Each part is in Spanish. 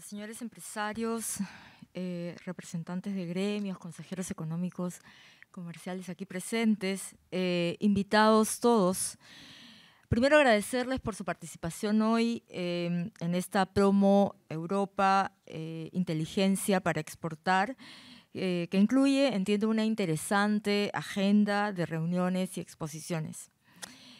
señores empresarios, eh, representantes de gremios, consejeros económicos, comerciales aquí presentes, eh, invitados todos. Primero agradecerles por su participación hoy eh, en esta promo Europa Inteligencia para Exportar, que incluye, entiendo, una interesante agenda de reuniones y exposiciones.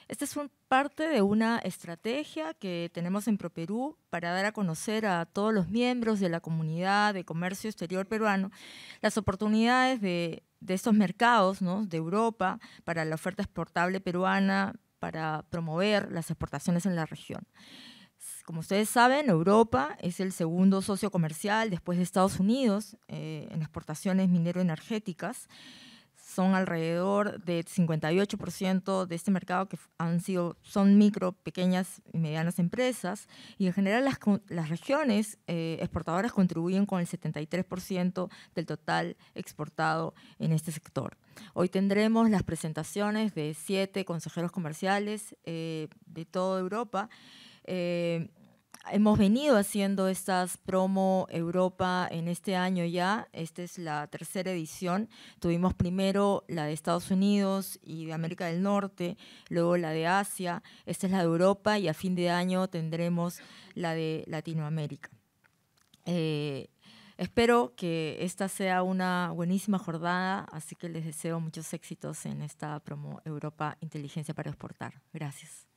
Esta es parte de una estrategia que tenemos en ProPerú para dar a conocer a todos los miembros de la comunidad de comercio exterior peruano las oportunidades de, estos mercados de Europa para la oferta exportable peruana, para promover las exportaciones en la región. Como ustedes saben, Europa es el segundo socio comercial después de Estados Unidos eh, en exportaciones minero-energéticas son alrededor de 58% de este mercado que han son micro, pequeñas y medianas empresas, y en general las, las regiones eh, exportadoras contribuyen con el 73% del total exportado en este sector. Hoy tendremos las presentaciones de siete consejeros comerciales eh, de toda Europa. Eh, hemos venido haciendo estas promo Europa en este año ya. Esta es la tercera edición. Tuvimos primero la de Estados Unidos y de América del Norte, luego la de Asia, esta es la de Europa y a fin de año tendremos la de Latinoamérica. Eh, espero que esta sea una buenísima jornada, así que les deseo muchos éxitos en esta promo Europa Inteligencia para Exportar. Gracias.